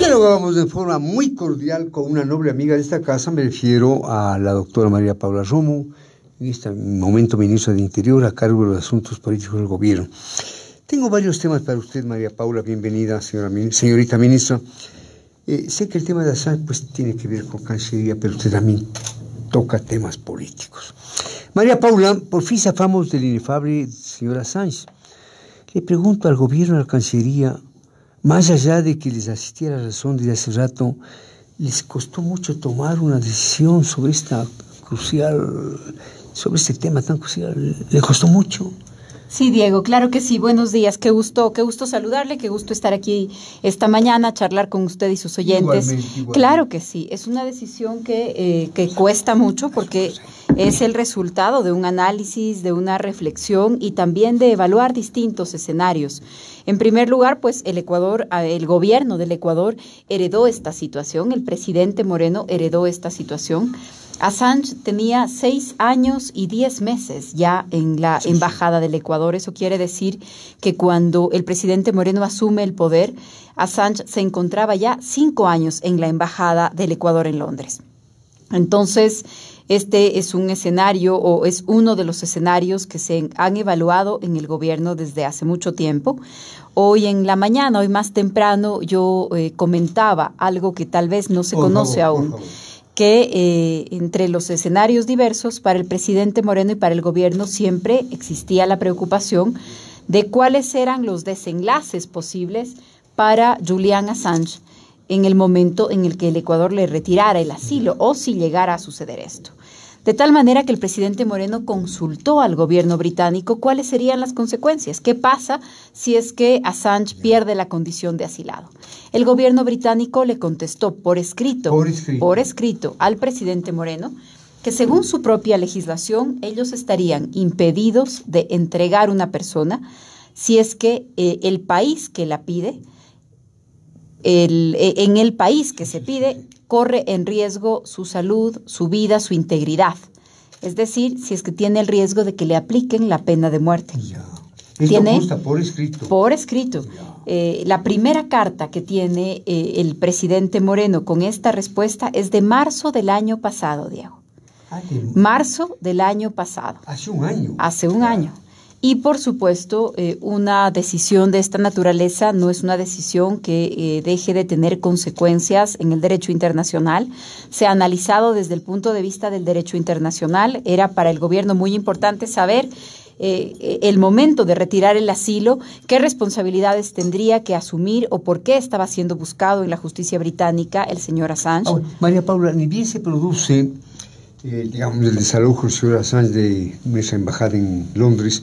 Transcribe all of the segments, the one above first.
Dialogábamos de forma muy cordial con una noble amiga de esta casa, me refiero a la doctora María Paula Romo, en este momento ministra de Interior a cargo de los asuntos políticos del gobierno. Tengo varios temas para usted, María Paula, bienvenida, señora, señorita ministra. Eh, sé que el tema de la pues, tiene que ver con Cancillería, pero usted también toca temas políticos. María Paula, por fin zafamos del inefable señora Sánchez. Le pregunto al gobierno, a la Cancillería, más allá de que les asistiera la razón desde hace rato, les costó mucho tomar una decisión sobre esta crucial, sobre este tema tan crucial. Les costó mucho. Sí, Diego, claro que sí. Buenos días. Qué gusto, qué gusto saludarle, qué gusto estar aquí esta mañana, charlar con usted y sus oyentes. Claro que sí. Es una decisión que, eh, que cuesta mucho porque es el resultado de un análisis, de una reflexión y también de evaluar distintos escenarios. En primer lugar, pues el Ecuador, el gobierno del Ecuador heredó esta situación, el presidente Moreno heredó esta situación Assange tenía seis años y diez meses ya en la Embajada del Ecuador. Eso quiere decir que cuando el presidente Moreno asume el poder, Assange se encontraba ya cinco años en la Embajada del Ecuador en Londres. Entonces, este es un escenario o es uno de los escenarios que se han evaluado en el gobierno desde hace mucho tiempo. Hoy en la mañana, hoy más temprano, yo eh, comentaba algo que tal vez no se conoce aún que eh, entre los escenarios diversos para el presidente Moreno y para el gobierno siempre existía la preocupación de cuáles eran los desenlaces posibles para Julián Assange en el momento en el que el Ecuador le retirara el asilo o si llegara a suceder esto. De tal manera que el presidente Moreno consultó al gobierno británico cuáles serían las consecuencias, qué pasa si es que Assange pierde la condición de asilado. El gobierno británico le contestó por escrito, por escrito, al presidente Moreno que según su propia legislación ellos estarían impedidos de entregar una persona si es que eh, el país que la pide eh, en el país que se pide corre en riesgo su salud, su vida, su integridad. Es decir, si es que tiene el riesgo de que le apliquen la pena de muerte. Tiene, por escrito. Por escrito. Eh, la primera carta que tiene eh, el presidente Moreno con esta respuesta es de marzo del año pasado, Diego. Ah, marzo del año pasado. Hace un año. Hace un año. Y por supuesto, eh, una decisión de esta naturaleza no es una decisión que eh, deje de tener consecuencias en el derecho internacional. Se ha analizado desde el punto de vista del derecho internacional. Era para el gobierno muy importante saber eh, el momento de retirar el asilo, qué responsabilidades tendría que asumir o por qué estaba siendo buscado en la justicia británica el señor Assange. María Paula, ni bien se produce eh, digamos, el desalojo del señor de nuestra embajada en Londres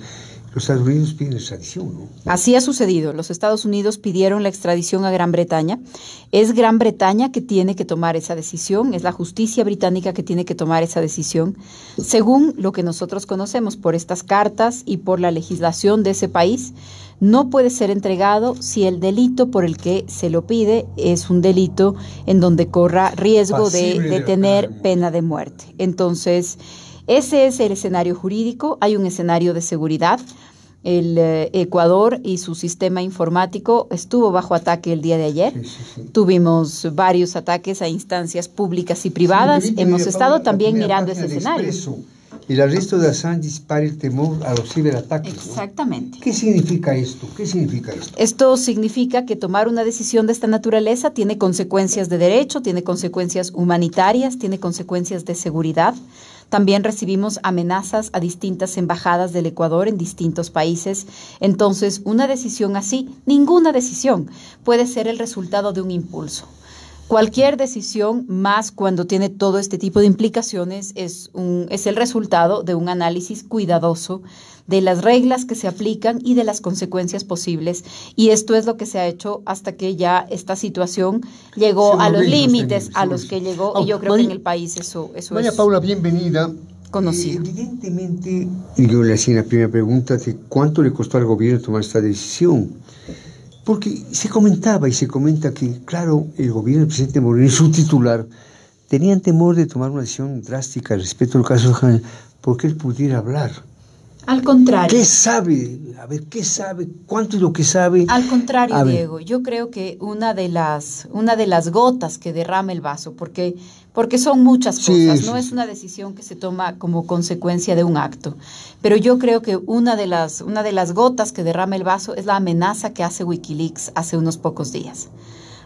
los Estados Unidos piden extradición, ¿no? Así ha sucedido. Los Estados Unidos pidieron la extradición a Gran Bretaña. Es Gran Bretaña que tiene que tomar esa decisión, es la justicia británica que tiene que tomar esa decisión, según lo que nosotros conocemos por estas cartas y por la legislación de ese país. No puede ser entregado si el delito por el que se lo pide es un delito en donde corra riesgo de, de, tener pena de muerte. Entonces, ese es el escenario jurídico, hay un escenario de seguridad, el eh, Ecuador y su sistema informático estuvo bajo ataque el día de ayer. Tuvimos varios ataques a instancias públicas y privadas. Hemos estado también mirando ese escenario. el arresto de Assange dispara el temor a los ciberataques. Exactamente. ¿Qué significa esto? ¿Qué significa esto? Esto significa que tomar una decisión de esta naturaleza tiene consecuencias de derecho, tiene consecuencias humanitarias, tiene consecuencias de seguridad. También recibimos amenazas a distintas embajadas del Ecuador en distintos países. Entonces, una decisión así, ninguna decisión, puede ser el resultado de un impulso. Cualquier decisión, más cuando tiene todo este tipo de implicaciones, es, un, es el resultado de un análisis cuidadoso de las reglas que se aplican y de las consecuencias posibles. Y esto es lo que se ha hecho hasta que ya esta situación llegó a los límites a los que llegó. y yo creo que en el país eso, eso María es Paula, bienvenida. Conocido. evidentemente, yo le hacía la primera pregunta de cuánto le costó al gobierno tomar esta decisión porque se comentaba y se comenta que, claro, el gobierno del presidente Moreno y su titular tenían temor de tomar una decisión drástica respecto al caso de porque él pudiera hablar. Al contrario. ¿Qué sabe? A ver, ¿qué sabe? ¿Cuánto es lo que sabe? Al contrario, Diego, yo creo que una de las una de las gotas que derrama el vaso, porque porque son muchas cosas, no es una decisión que se toma como consecuencia de un acto. Pero yo creo que una de, las, una de las gotas que derrama el vaso es la amenaza que hace Wikileaks hace unos pocos días.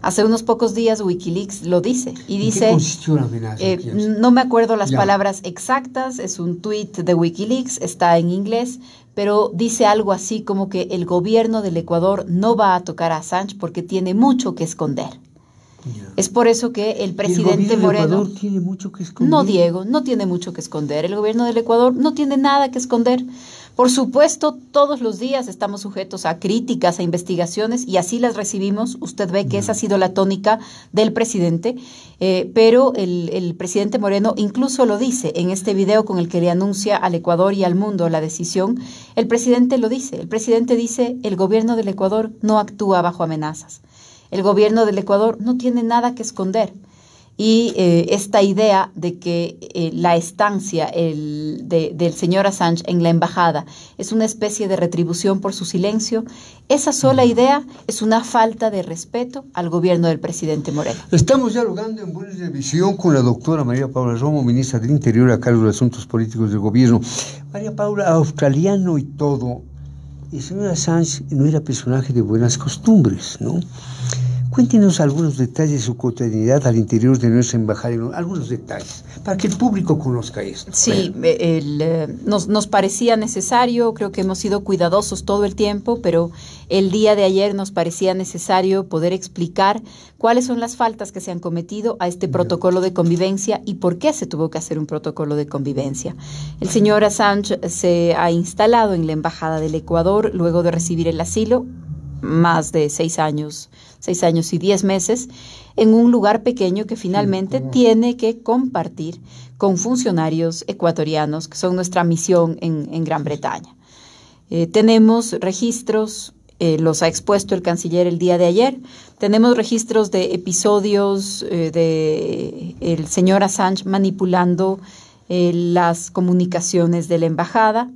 Hace unos pocos días Wikileaks lo dice y dice, una amenaza, eh, no me acuerdo las palabras exactas, es un tweet de Wikileaks, está en inglés, pero dice algo así como que el gobierno del Ecuador no va a tocar a Assange porque tiene mucho que esconder. Es por eso que el presidente Moreno. tiene mucho que esconder. No, Diego, no tiene mucho que esconder. El gobierno del Ecuador no tiene nada que esconder. Por supuesto, todos los días estamos sujetos a críticas, a investigaciones, y así las recibimos. Usted ve que esa ha sido la tónica del presidente, eh, pero el, el, presidente Moreno incluso lo dice en este video con el que le anuncia al Ecuador y al mundo la decisión. El presidente lo dice, el presidente dice, el gobierno del Ecuador no actúa bajo amenazas. El gobierno del Ecuador no tiene nada que esconder. Y eh, esta idea de que eh, la estancia del señor Assange en la embajada es una especie de retribución por su silencio, esa sola mm. idea es una falta de respeto al gobierno del presidente Moreno. Estamos dialogando en buena Revisión con la doctora María Paula Romo, ministra del Interior a cargo de Asuntos Políticos del Gobierno. María Paula, australiano y todo, el señor Assange no era personaje de buenas costumbres, ¿no? Cuéntenos algunos detalles de su cotidianidad al interior de nuestra embajada, algunos detalles, para que el público conozca esto. Sí, eh, eh, nos, nos parecía necesario, creo que hemos sido cuidadosos todo el tiempo, pero el día de ayer nos parecía necesario poder explicar cuáles son las faltas que se han cometido a este protocolo de convivencia y por qué se tuvo que hacer un protocolo de convivencia. El señor Assange se ha instalado en la Embajada del Ecuador luego de recibir el asilo, más de seis años seis años y diez meses, en un lugar pequeño que finalmente tiene que compartir con funcionarios ecuatorianos, que son nuestra misión en, Gran Bretaña. Eh, tenemos registros, eh, los ha expuesto el canciller el día de ayer, tenemos registros de episodios eh, de el señor Assange manipulando las comunicaciones de la embajada,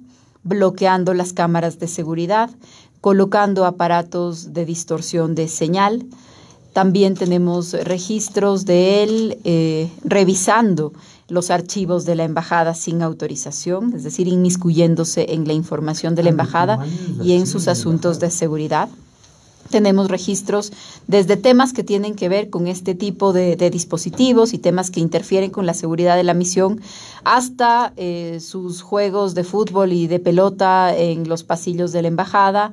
bloqueando las cámaras de seguridad, colocando aparatos de distorsión de señal. También tenemos registros de él eh, revisando los archivos de la embajada sin autorización, es decir, inmiscuyéndose en la información de la ah, embajada y en sus asuntos de seguridad tenemos registros desde temas que tienen que ver con este tipo de, dispositivos y temas que interfieren con la seguridad de la misión, hasta eh, sus juegos de fútbol y de pelota en los pasillos de la embajada,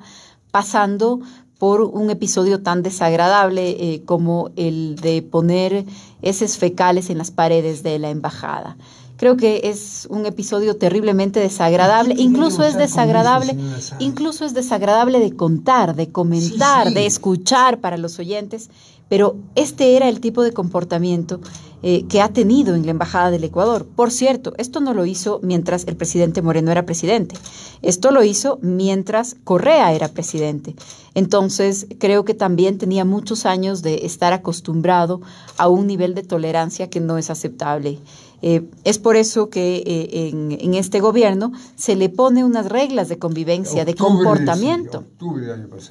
pasando por un episodio tan desagradable eh, como el de poner esos fecales en las paredes de la embajada. Creo que es un episodio terriblemente desagradable, incluso es desagradable, incluso es desagradable de contar, de comentar, de escuchar para los oyentes, pero este era el tipo de comportamiento eh, que ha tenido en la Embajada del Ecuador. Por cierto, esto no lo hizo mientras el presidente Moreno era presidente, esto lo hizo mientras Correa era presidente. Entonces, creo que también tenía muchos años de estar acostumbrado a un nivel de tolerancia que no es aceptable eh, es por eso que eh, en, este gobierno se le pone unas reglas de convivencia, de comportamiento.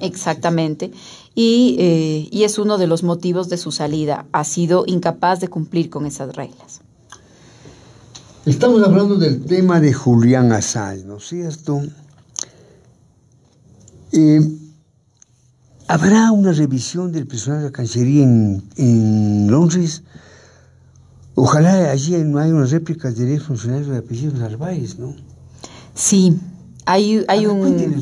Exactamente. Y, es uno de los motivos de su salida. Ha sido incapaz de cumplir con esas reglas. Estamos hablando del tema de Julián Assange, ¿no es cierto? Eh, ¿Habrá una revisión del personal de la Cancillería en, en Londres? Ojalá allí no haya unas réplicas de funcionarios de apellidos Narváez, ¿no? Sí, hay, hay un...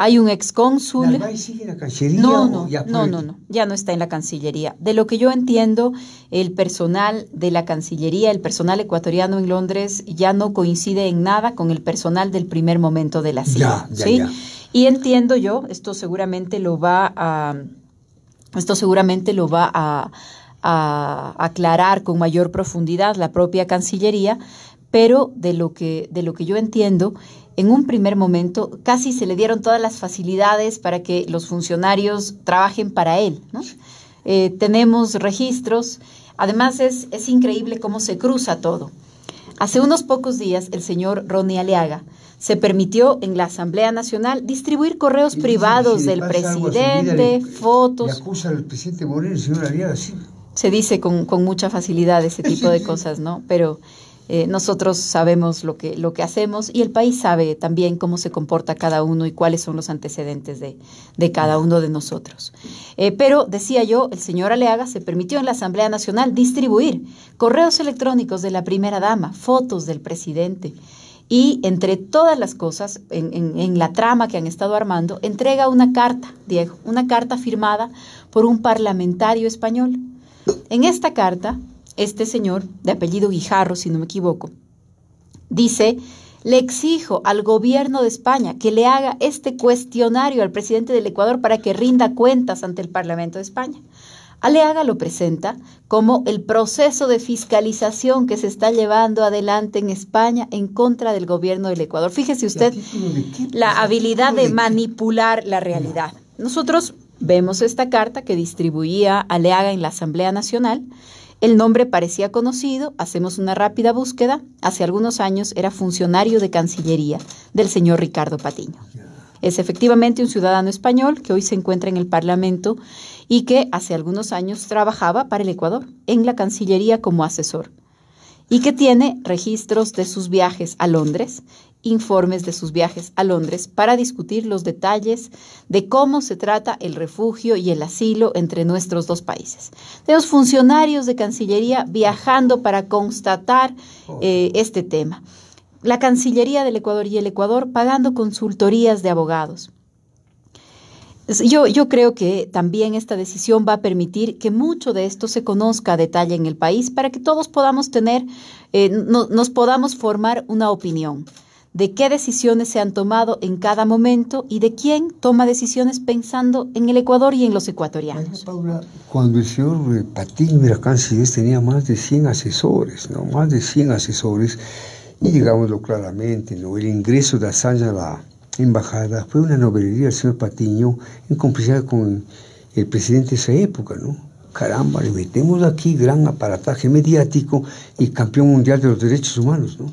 Hay un excónsul... ¿Narváez sigue en la Cancillería? No, no, no, no, ya no está en la Cancillería. De lo que yo entiendo, el personal de la Cancillería, el personal ecuatoriano en Londres, ya no coincide en nada con el personal del primer momento de la CIA. Ya, ya, Y entiendo yo, esto seguramente lo va a... Esto seguramente lo va a a aclarar con mayor profundidad la propia Cancillería, pero de lo que, de lo que yo entiendo, en un primer momento casi se le dieron todas las facilidades para que los funcionarios trabajen para él. Eh, tenemos registros, además es, es increíble cómo se cruza todo. Hace unos pocos días el señor Ronnie Aleaga se permitió en la Asamblea Nacional distribuir correos privados del presidente, fotos. acusa al presidente Moreno, señor Aliaga sí, se dice con, mucha facilidad ese tipo de cosas, ¿no? Pero eh, nosotros sabemos lo que, lo que hacemos y el país sabe también cómo se comporta cada uno y cuáles son los antecedentes de, cada uno de nosotros. Eh, pero, decía yo, el señor Aleaga se permitió en la Asamblea Nacional distribuir correos electrónicos de la primera dama, fotos del presidente. Y entre todas las cosas, en, en la trama que han estado armando, entrega una carta, Diego, una carta firmada por un parlamentario español en esta carta, este señor, de apellido Guijarro, si no me equivoco, dice, le exijo al gobierno de España que le haga este cuestionario al presidente del Ecuador para que rinda cuentas ante el Parlamento de España. Aleaga lo presenta como el proceso de fiscalización que se está llevando adelante en España en contra del gobierno del Ecuador. Fíjese usted la habilidad de manipular la realidad. Nosotros Vemos esta carta que distribuía Aleaga en la Asamblea Nacional. El nombre parecía conocido, hacemos una rápida búsqueda. Hace algunos años era funcionario de Cancillería del señor Ricardo Patiño. Es efectivamente un ciudadano español que hoy se encuentra en el Parlamento y que hace algunos años trabajaba para el Ecuador en la Cancillería como asesor y que tiene registros de sus viajes a Londres informes de sus viajes a Londres para discutir los detalles de cómo se trata el refugio y el asilo entre nuestros dos países. de los funcionarios de Cancillería viajando para constatar oh. eh, este tema. La Cancillería del Ecuador y el Ecuador pagando consultorías de abogados. Yo, yo, creo que también esta decisión va a permitir que mucho de esto se conozca a detalle en el país para que todos podamos tener, eh, nos podamos formar una opinión de qué decisiones se han tomado en cada momento y de quién toma decisiones pensando en el Ecuador y en los ecuatorianos. Paula, cuando el señor eh, Patiño Miracán tenía más de 100 asesores, ¿no? más de 100 asesores, y digámoslo claramente, ¿no? el ingreso de Assange a la embajada fue una novelería del señor Patiño en complicidad con el presidente de esa época, ¿no? Caramba, le metemos aquí gran aparataje mediático y campeón mundial de los derechos humanos, ¿no?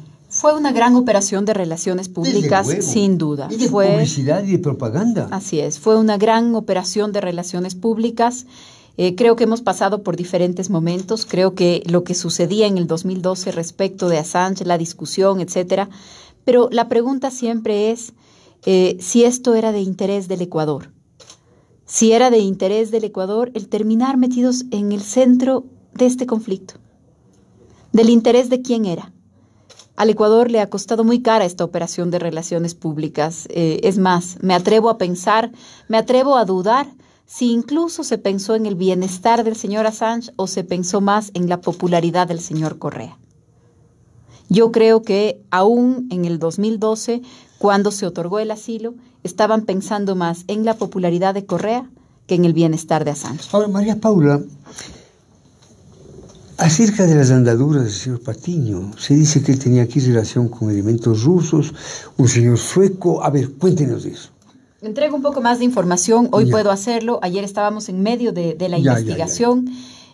Fue una gran operación de relaciones públicas, sin duda. de publicidad y de propaganda. Así es, fue una gran operación de relaciones públicas. Eh, creo que hemos pasado por diferentes momentos. Creo que lo que sucedía en el 2012 respecto de Assange, la discusión, etcétera. Pero la pregunta siempre es eh, si esto era de interés del Ecuador. Si era de interés del Ecuador el terminar metidos en el centro de este conflicto. ¿Del interés de quién era? Al Ecuador le ha costado muy cara esta operación de relaciones públicas. Eh, es más, me atrevo a pensar, me atrevo a dudar si incluso se pensó en el bienestar del señor Assange o se pensó más en la popularidad del señor Correa. Yo creo que aún en el 2012, cuando se otorgó el asilo, estaban pensando más en la popularidad de Correa que en el bienestar de Assange. María Paula, Acerca de las andaduras del señor Patiño, se dice que él tenía aquí relación con elementos rusos, un señor sueco. A ver, cuéntenos de eso. Entrego un poco más de información, hoy puedo hacerlo. Ayer estábamos en medio de, la investigación,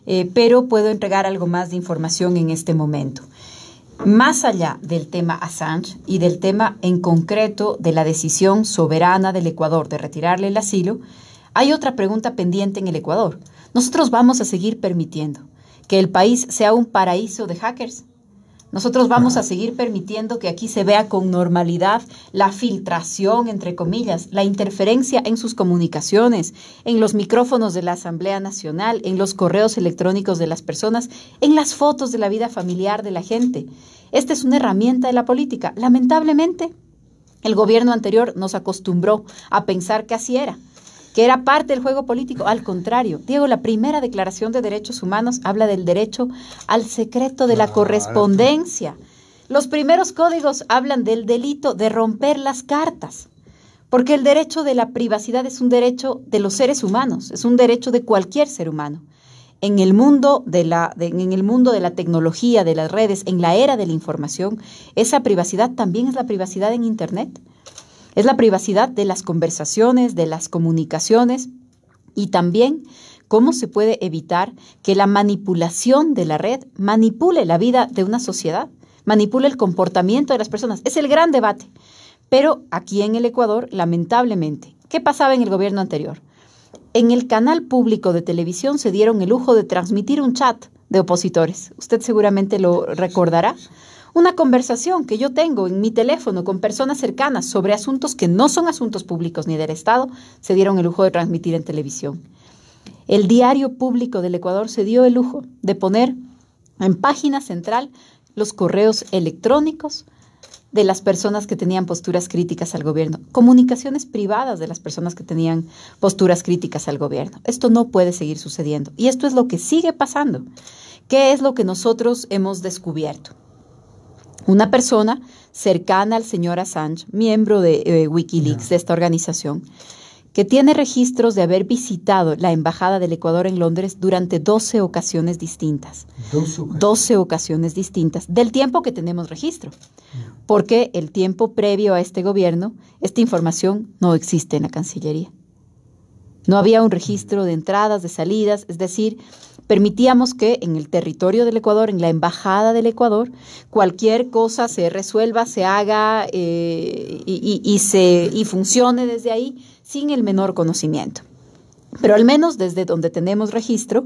eh, pero puedo entregar algo más de información en este momento. Más allá del tema Assange y del tema en concreto de la decisión soberana del Ecuador de retirarle el asilo, hay otra pregunta pendiente en el Ecuador. Nosotros vamos a seguir permitiendo que el país sea un paraíso de hackers. Nosotros vamos a seguir permitiendo que aquí se vea con normalidad la filtración, entre comillas, la interferencia en sus comunicaciones, en los micrófonos de la Asamblea Nacional, en los correos electrónicos de las personas, en las fotos de la vida familiar de la gente. Esta es una herramienta de la política. Lamentablemente, el gobierno anterior nos acostumbró a pensar que así era que era parte del juego político. Al contrario, Diego, la primera Declaración de Derechos Humanos habla del derecho al secreto de la ah, correspondencia. Los primeros códigos hablan del delito de romper las cartas, porque el derecho de la privacidad es un derecho de los seres humanos, es un derecho de cualquier ser humano. En el, mundo de la, en el mundo de la tecnología, de las redes, en la era de la información, esa privacidad también es la privacidad en Internet. Es la privacidad de las conversaciones, de las comunicaciones y también cómo se puede evitar que la manipulación de la red manipule la vida de una sociedad, manipule el comportamiento de las personas. Es el gran debate. Pero aquí en el Ecuador, lamentablemente, ¿qué pasaba en el gobierno anterior? En el canal público de televisión se dieron el lujo de transmitir un chat de opositores. Usted seguramente lo recordará una conversación que yo tengo en mi teléfono con personas cercanas sobre asuntos que no son asuntos públicos ni del Estado, se dieron el lujo de transmitir en televisión. El diario público del Ecuador se dio el lujo de poner en página central los correos electrónicos de las personas que tenían posturas críticas al gobierno, comunicaciones privadas de las personas que tenían posturas críticas al gobierno. Esto no puede seguir sucediendo. Y esto es lo que sigue pasando. ¿Qué es lo que nosotros hemos descubierto? una persona cercana al señor Assange, miembro de eh, Wikileaks, de esta organización, que tiene registros de haber visitado la Embajada del Ecuador en Londres durante 12 ocasiones distintas. 12 ocasiones distintas, del tiempo que tenemos registro, porque el tiempo previo a este gobierno, esta información no existe en la Cancillería. No había un registro de entradas, de salidas, es decir, permitíamos que en el territorio del Ecuador, en la Embajada del Ecuador, cualquier cosa se resuelva, se haga eh, y, se, y funcione desde ahí sin el menor conocimiento. Pero al menos desde donde tenemos registro,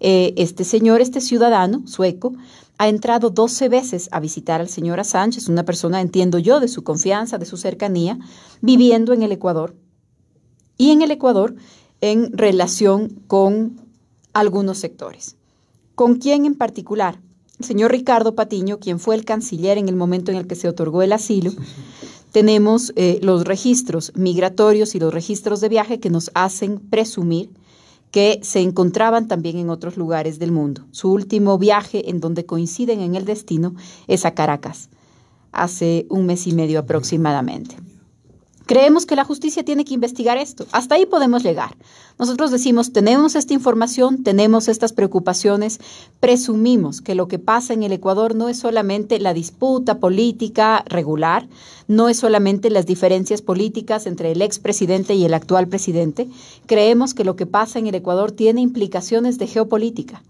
eh, este señor, este ciudadano sueco, ha entrado 12 veces a visitar al señor a Sánchez, una persona, entiendo yo, de su confianza, de su cercanía, viviendo en el Ecuador. Y en el Ecuador en relación con algunos sectores. ¿Con quién en particular? El señor Ricardo Patiño, quien fue el canciller en el momento en el que se otorgó el asilo, tenemos eh, los registros migratorios y los registros de viaje que nos hacen presumir que se encontraban también en otros lugares del mundo. Su último viaje en donde coinciden en el destino es a Caracas, hace un mes y medio aproximadamente. Creemos que la justicia tiene que investigar esto. Hasta ahí podemos llegar. Nosotros decimos, tenemos esta información, tenemos estas preocupaciones, presumimos que lo que pasa en el Ecuador no es solamente la disputa política regular, no es solamente las diferencias políticas entre el expresidente y el actual presidente. Creemos que lo que pasa en el Ecuador tiene implicaciones de geopolítica.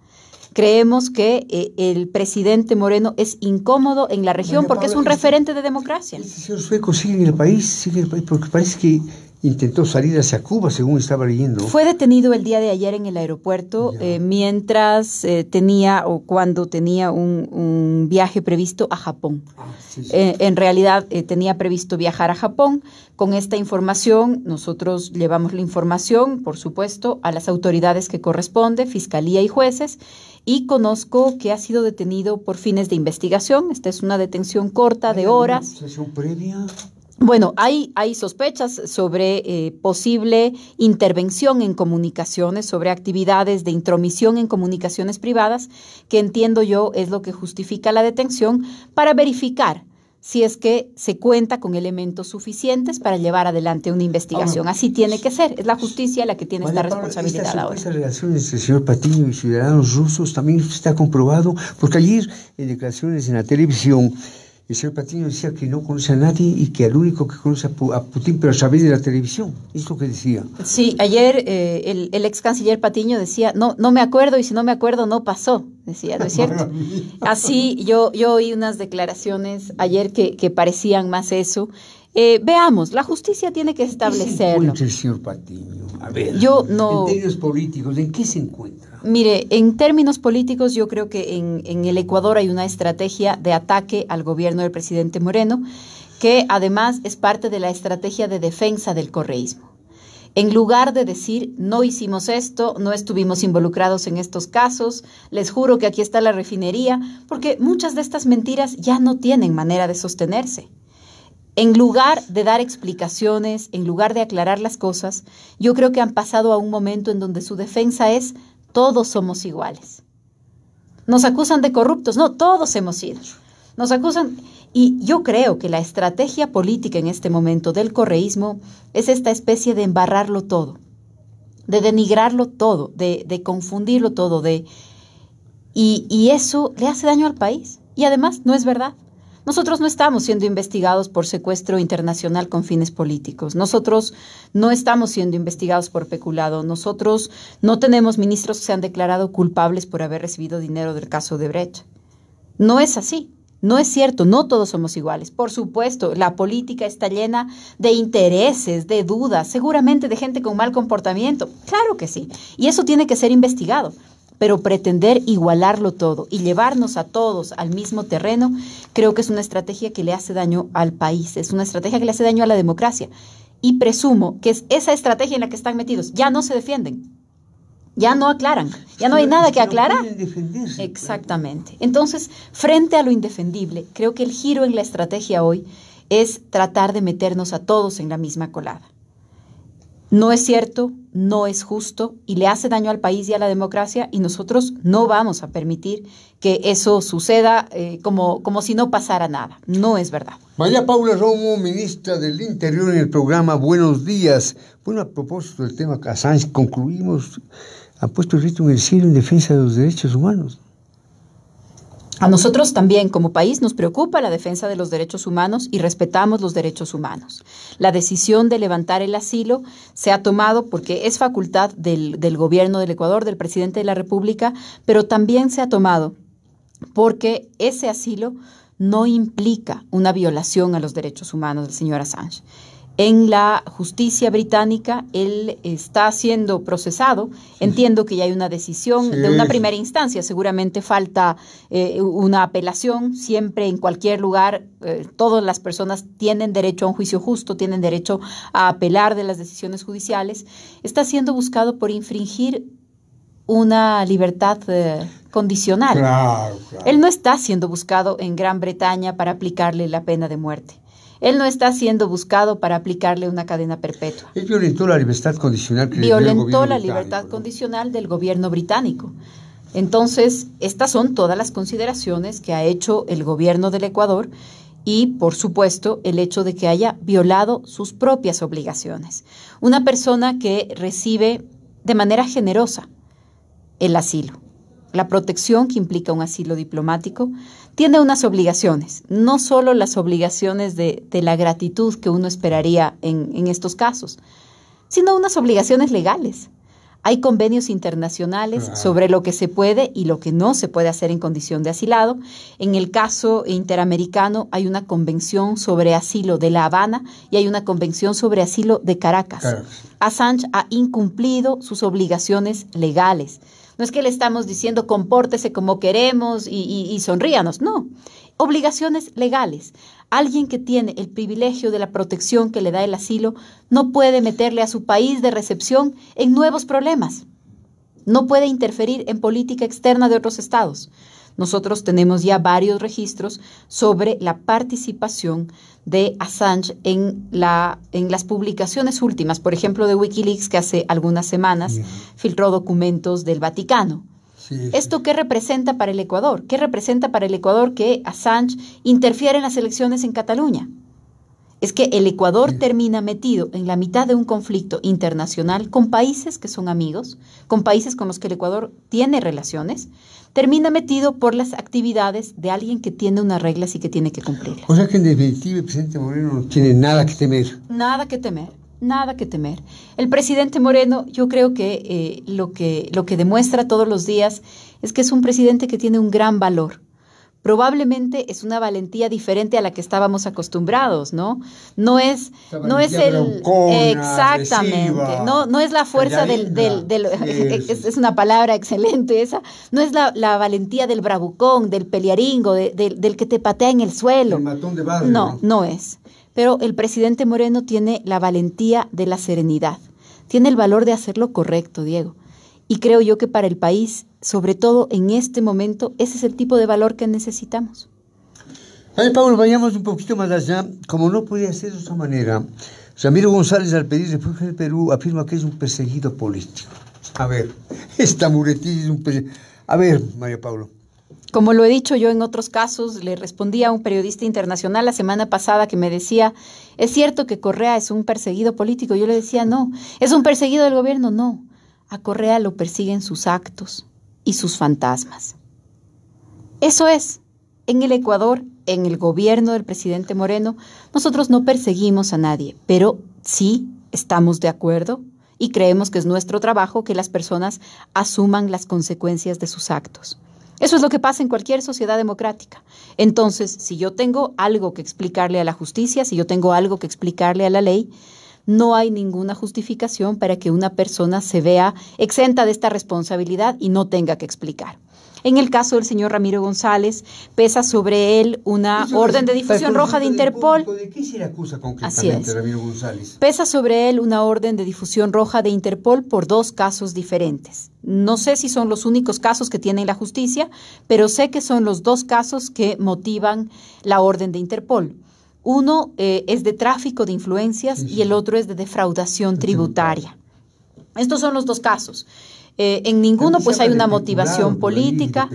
Creemos que eh, el presidente Moreno es incómodo en la región porque es un referente de democracia. El señor sueco en el país, porque parece que intentó salir hacia Cuba, según estaba leyendo. Fue detenido el día de ayer en el aeropuerto eh, mientras eh, tenía o cuando tenía un, viaje previsto a Japón. Ah, en realidad tenía previsto viajar a Japón. Con esta información, nosotros llevamos la información, por supuesto, a las autoridades que corresponde, fiscalía y jueces y conozco que ha sido detenido por fines de investigación. Esta es una detención corta de horas. Bueno, hay, hay sospechas sobre eh, posible intervención en comunicaciones, sobre actividades de intromisión en comunicaciones privadas, que entiendo yo es lo que justifica la detención para verificar si es que se cuenta con elementos suficientes para llevar adelante una investigación. Así tiene que ser. Es la justicia la que tiene esta responsabilidad ahora. Esta relación entre el señor Patiño y ciudadanos rusos también está comprobado, porque ayer en declaraciones en la televisión, el señor Patiño decía que no conoce a nadie y que el único que conoce a Putin, pero a través de la televisión. Es lo que decía. Sí, ayer eh, el, ex canciller Patiño decía, no, no me acuerdo y si no me acuerdo no pasó, decía, ¿no es cierto? Así yo, yo oí unas declaraciones ayer que, parecían más eso. Eh, veamos, la justicia tiene que establecerlo. ¿En qué se el señor Patiño? A ver, yo no... en políticos, ¿en qué se encuentra? Mire, en términos políticos, yo creo que en, el Ecuador hay una estrategia de ataque al gobierno del presidente Moreno, que además es parte de la estrategia de defensa del correísmo. En lugar de decir, no hicimos esto, no estuvimos involucrados en estos casos, les juro que aquí está la refinería, porque muchas de estas mentiras ya no tienen manera de sostenerse. En lugar de dar explicaciones, en lugar de aclarar las cosas, yo creo que han pasado a un momento en donde su defensa es todos somos iguales. Nos acusan de corruptos, no, todos hemos sido. Nos acusan, y yo creo que la estrategia política en este momento del correísmo es esta especie de embarrarlo todo, de denigrarlo todo, de, confundirlo todo, de... y eso le hace daño al país. Y además no es verdad. Nosotros no estamos siendo investigados por secuestro internacional con fines políticos. Nosotros no estamos siendo investigados por peculado. Nosotros no tenemos ministros que se han declarado culpables por haber recibido dinero del caso de Brecht. No es así. No es cierto, no todos somos iguales. Por supuesto, la política está llena de intereses, de dudas, seguramente de gente con mal comportamiento. Claro que sí. Y eso tiene que ser investigado pero pretender igualarlo todo y llevarnos a todos al mismo terreno, creo que es una estrategia que le hace daño al país, es una estrategia que le hace daño a la democracia. Y presumo que es esa estrategia en la que están metidos. Ya no se defienden, ya no aclaran, ya no hay nada que aclarar. Exactamente. Entonces, frente a lo indefendible, creo que el giro en la estrategia hoy es tratar de meternos a todos en la misma colada no es cierto, no es justo y le hace daño al país y a la democracia y nosotros no vamos a permitir que eso suceda eh, como, como si no pasara nada. No es verdad. María Paula Romo, ministra del Interior en el programa Buenos Días. Bueno, a propósito del tema Assange, concluimos, ha puesto el rito en el cielo en defensa de los derechos humanos. A nosotros también como país nos preocupa la defensa de los derechos humanos y respetamos los derechos humanos. La decisión de levantar el asilo se ha tomado porque es facultad del, gobierno del Ecuador, del presidente de la República, pero también se ha tomado porque ese asilo no implica una violación a los derechos humanos del señor Assange en la justicia británica. Él está siendo procesado. Entiendo que ya hay una decisión de una primera instancia. Seguramente falta eh, una apelación. Siempre en cualquier lugar, eh, todas las personas tienen derecho a un juicio justo, tienen derecho a apelar de las decisiones judiciales. Está siendo buscado por infringir una libertad eh, condicional. Él no está siendo buscado en Gran Bretaña para aplicarle la pena de muerte. Él no está siendo buscado para aplicarle una cadena perpetua. Él violentó la libertad condicional. la libertad condicional del gobierno británico. Entonces, estas son todas las consideraciones que ha hecho el gobierno del Ecuador y, por supuesto, el hecho de que haya violado sus propias obligaciones. Una persona que recibe de manera generosa el asilo la protección que implica un asilo diplomático tiene unas obligaciones, no solo las obligaciones de, la gratitud que uno esperaría en, en estos casos, sino unas obligaciones legales. Hay convenios internacionales sobre lo que se puede y lo que no se puede hacer en condición de asilado. En el caso interamericano hay una convención sobre asilo de La Habana y hay una convención sobre asilo de Caracas. Assange ha incumplido sus obligaciones legales. No es que le estamos diciendo compórtese como queremos y, y sonríanos, no. Obligaciones legales. Alguien que tiene el privilegio de la protección que le da el asilo no puede meterle a su país de recepción en nuevos problemas. No puede interferir en política externa de otros estados. Nosotros tenemos ya varios registros sobre la participación de Assange en, las publicaciones últimas, por ejemplo, de Wikileaks, que hace algunas semanas filtró documentos del Vaticano. ¿Esto qué representa para el Ecuador? ¿Qué representa para el Ecuador que Assange interfiere en las elecciones en Cataluña? es que el Ecuador termina metido en la mitad de un conflicto internacional con países que son amigos, con países con los que el Ecuador tiene relaciones, termina metido por las actividades de alguien que tiene unas reglas y que tiene que cumplirlas. O sea que en definitiva el presidente Moreno no tiene nada que temer. Nada que temer, nada que temer. El presidente Moreno yo creo que, eh, lo, que lo que demuestra todos los días es que es un presidente que tiene un gran valor probablemente es una valentía diferente a la que estábamos acostumbrados, ¿no? No es, no es el exactamente, no, no es la fuerza del, es, una palabra excelente esa, no es la, valentía del bravucón, del pelearingo, del, que te patea en el suelo. no, no es. Pero el presidente Moreno tiene la valentía de la serenidad, tiene el valor de hacer lo correcto, Diego. Y creo yo que para el país, sobre todo en este momento, ese es el tipo de valor que necesitamos. María Pablo, vayamos un poquito más allá. Como no podía ser de otra manera, Ramiro González, al pedir refugio del Perú, afirma que es un perseguido político. A ver, esta muretilla es un perseguido. A ver, María Pablo. Como lo he dicho yo en otros casos, le respondí a un periodista internacional la semana pasada que me decía, ¿es cierto que Correa es un perseguido político? Yo le decía, no. ¿Es un perseguido del gobierno? No. A Correa lo persiguen sus actos y sus fantasmas. Eso es, en el Ecuador, en el gobierno del presidente Moreno, nosotros no perseguimos a nadie, pero sí estamos de acuerdo y creemos que es nuestro trabajo que las personas asuman las consecuencias de sus actos. Eso es lo que pasa en cualquier sociedad democrática. Entonces, si yo tengo algo que explicarle a la justicia, si yo tengo algo que explicarle a la ley, no hay ninguna justificación para que una persona se vea exenta de esta responsabilidad y no tenga que explicar. En el caso del señor Ramiro González, pesa sobre él una orden de difusión roja de Interpol. ¿De qué se le acusa concretamente Ramiro González? Pesa sobre él una orden de difusión roja de Interpol por dos casos diferentes. No sé si son los únicos casos que tiene la justicia, pero sé que son los dos casos que motivan la orden de Interpol. Uno eh, es de tráfico de influencias y el otro es de defraudación tributaria. Estos son los dos casos. Eh, en ninguno pues hay una motivación política.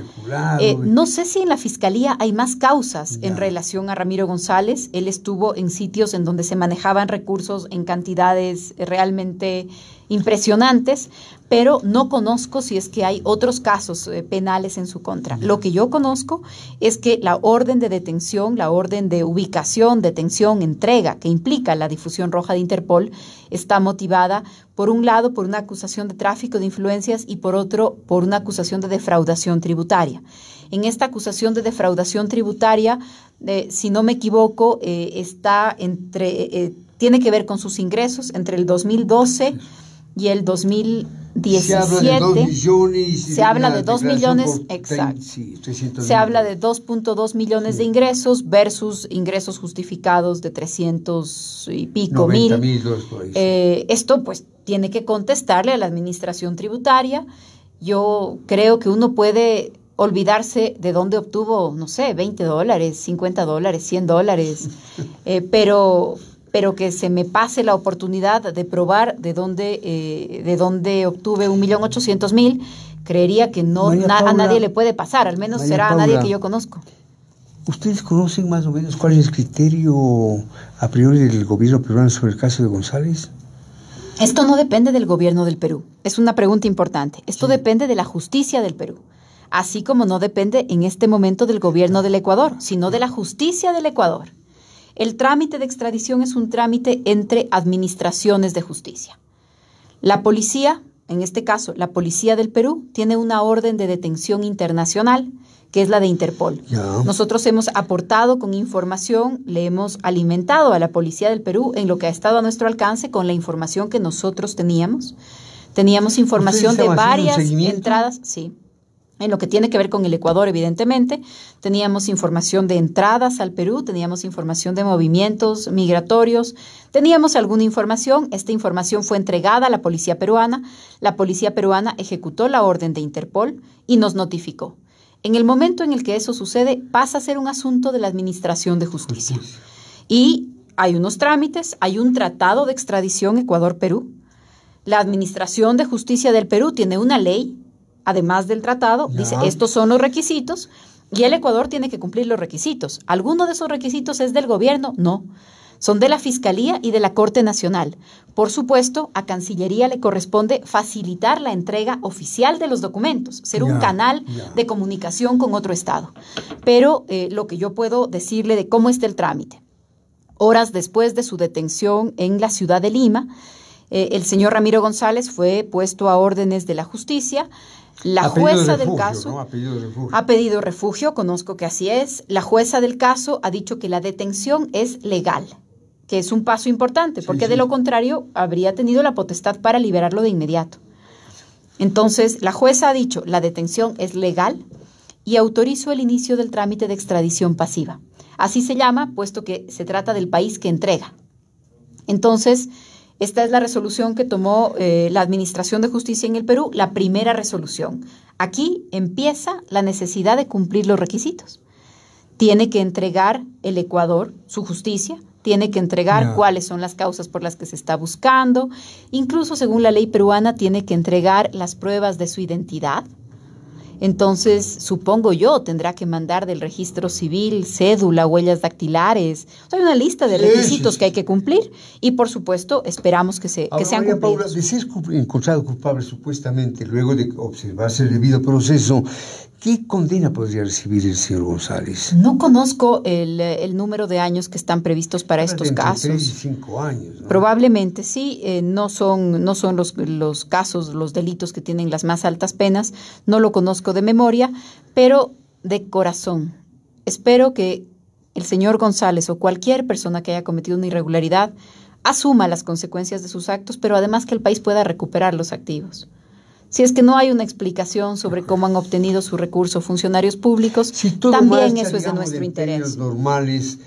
Eh, no sé si en la fiscalía hay más causas en relación a Ramiro González. Él estuvo en sitios en donde se manejaban recursos en cantidades realmente impresionantes, pero no conozco si es que hay otros casos eh, penales en su contra. Lo que yo conozco es que la orden de detención, la orden de ubicación, detención, entrega, que implica la difusión roja de Interpol, está motivada por un lado por una acusación de tráfico de influencias y por otro por una acusación de defraudación tributaria. En esta acusación de defraudación tributaria, eh, si no me equivoco, eh, está entre, tiene que ver con sus ingresos entre el 2012 y el 2017 se habla de 2 millones, exacto. Se habla de 2.2 millones de ingresos versus ingresos justificados de 300 y pico mil. Eh, esto pues tiene que contestarle a la administración tributaria. Yo creo que uno puede olvidarse de dónde obtuvo, no sé, 20 dólares, 50 dólares, 100 dólares, eh, pero pero que se me pase la oportunidad de probar de dónde, eh, de dónde obtuve un millón ochocientos mil, creería que no a nadie le puede pasar, al menos será a nadie que yo conozco. ¿Ustedes conocen más o menos cuál es el criterio a priori del gobierno peruano sobre el caso de González? Esto no depende del gobierno del Perú, es una pregunta importante. Esto depende de la justicia del Perú así como no depende en este momento del gobierno del Ecuador, sino de la justicia del Ecuador. El trámite de extradición es un trámite entre administraciones de justicia. La policía, en este caso la policía del Perú, tiene una orden de detención internacional que es la de Interpol. Nosotros hemos aportado con información, le hemos alimentado a la Policía del Perú en lo que ha estado a nuestro alcance con la información que nosotros teníamos. Teníamos información de varias entradas, sí. En ¿eh? lo que tiene que ver con el Ecuador, evidentemente, teníamos información de entradas al Perú, teníamos información de movimientos migratorios, teníamos alguna información. Esta información fue entregada a la policía peruana. La policía peruana ejecutó la orden de Interpol y nos notificó. En el momento en el que eso sucede, pasa a ser un asunto de la Administración de Justicia. Y hay unos trámites, hay un tratado de extradición Ecuador-Perú. La Administración de Justicia del Perú tiene una ley además del tratado, dice, estos son los requisitos y el Ecuador tiene que cumplir los requisitos. ¿Alguno de esos requisitos es del gobierno? No. Son de la Fiscalía y de la Corte Nacional. Por supuesto, a Cancillería le corresponde facilitar la entrega oficial de los documentos, ser un canal de comunicación con otro Estado. Pero eh, lo que yo puedo decirle de cómo está el trámite. Horas después de su detención en la ciudad de Lima, eh, el señor Ramiro González fue puesto a órdenes de la justicia la jueza del caso ha, pedido refugio. conozco que así es. La jueza del caso ha dicho que la detención es legal, que es un paso importante, porque de lo contrario habría tenido la potestad para liberarlo de inmediato. Entonces, la jueza ha dicho, la detención es legal y autorizó el inicio del trámite de extradición pasiva. Así se llama, puesto que se trata del país que entrega. Entonces, esta es la resolución que tomó eh, la Administración de Justicia en el Perú, la primera resolución. Aquí empieza la necesidad de cumplir los requisitos. Tiene que entregar el Ecuador su justicia, tiene que entregar cuáles son las causas por las que se está buscando, incluso según la ley peruana tiene que entregar las pruebas de su identidad, entonces, supongo yo, tendrá que mandar del registro civil, cédula, huellas dactilares. hay una lista de requisitos que hay que cumplir y, por supuesto, esperamos que, se, que sean cumplidos. de encontrado culpable supuestamente luego de observarse el debido proceso, ¿Qué condena podría recibir el señor González? No conozco el, eh, número de años que están previstos para estos casos. cinco años. Probablemente sí, eh, no son, no son los, los casos, los delitos que tienen las más altas penas, no lo conozco de memoria, pero de corazón. Espero que el señor González o cualquier persona que haya cometido una irregularidad asuma las consecuencias de sus actos, pero además que el país pueda recuperar los activos si es que no hay una explicación sobre cómo han obtenido su recurso funcionarios públicos, también eso es de nuestro interés. Normales,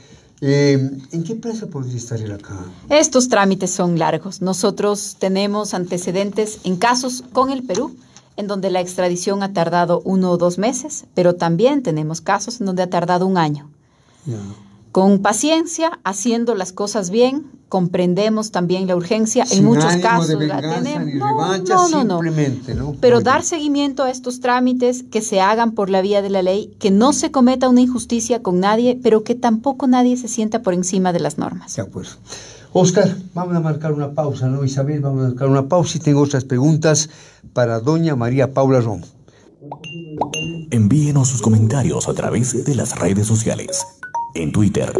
eh, ¿En qué plazo podría estar él acá? Estos trámites son largos. Nosotros tenemos antecedentes en casos con el Perú en donde la extradición ha tardado uno o dos meses, pero también tenemos casos en donde ha tardado un año. Con paciencia, haciendo las cosas bien, comprendemos también la urgencia, en muchos casos la tenemos. No, revancha, no, no, simplemente, Pero dar seguimiento a estos trámites que se hagan por la vía de la ley, que no se cometa una injusticia con nadie, pero que tampoco nadie se sienta por encima de las normas. Oscar, vamos a marcar una pausa, ¿no, Isabel? Vamos a marcar una pausa y tengo otras preguntas para doña María Paula Romo. Envíenos sus comentarios a través de las redes sociales. En Twitter,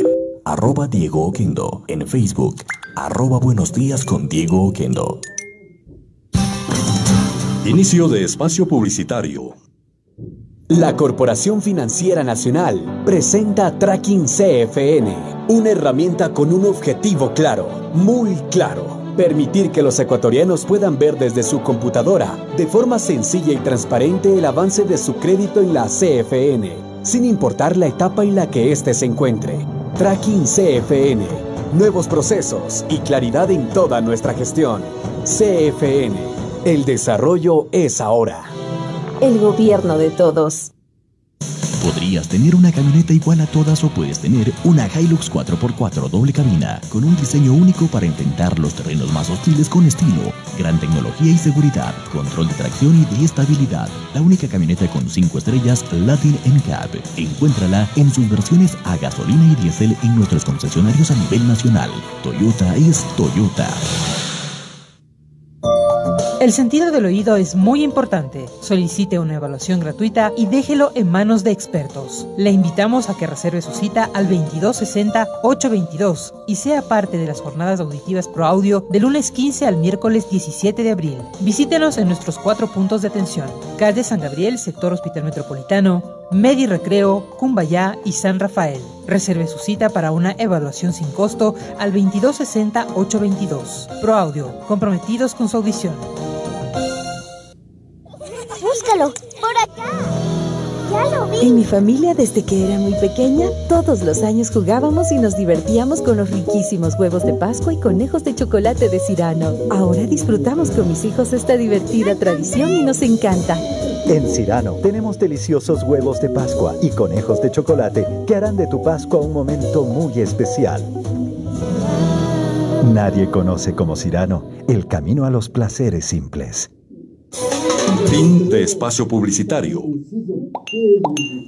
arroba Diego Oquendo. En Facebook, arroba Buenos Días con Diego Oquendo. Inicio de espacio publicitario. La Corporación Financiera Nacional presenta Tracking CFN, una herramienta con un objetivo claro, muy claro permitir que los ecuatorianos puedan ver desde su computadora de forma sencilla y transparente el avance de su crédito en la CFN, sin importar la etapa en la que éste se encuentre. Tracking CFN. Nuevos procesos y claridad en toda nuestra gestión. CFN. El desarrollo es ahora. El gobierno de todos. Podrías tener una camioneta igual a todas o puedes tener una Hilux 4x4 doble cabina con un diseño único para intentar los terrenos más hostiles con estilo, gran tecnología y seguridad, control de tracción y de estabilidad. La única camioneta con 5 estrellas Latin NCAP. Encuéntrala en sus versiones a gasolina y diésel en nuestros concesionarios a nivel nacional. Toyota es Toyota. El sentido del oído es muy importante. Solicite una evaluación gratuita y déjelo en manos de expertos. Le invitamos a que reserve su cita al 2260-822 y sea parte de las jornadas auditivas Pro Audio de lunes 15 al miércoles 17 de abril. Visítenos en nuestros cuatro puntos de atención. Calle San Gabriel, sector Hospital Metropolitano, Medi Recreo, Cumbayá y San Rafael. Reserve su cita para una evaluación sin costo al 2260-822. Pro Audio, comprometidos con su audición. Por acá. Ya lo En mi familia, desde que era muy pequeña, todos los años jugábamos y nos divertíamos con los riquísimos huevos de Pascua y conejos de chocolate de Cirano. Ahora disfrutamos con mis hijos esta divertida tradición y nos encanta. En Cirano tenemos deliciosos huevos de Pascua y conejos de chocolate que harán de tu Pascua un momento muy especial. Nadie conoce como Cirano el camino a los placeres simples. Fin de espacio publicitario.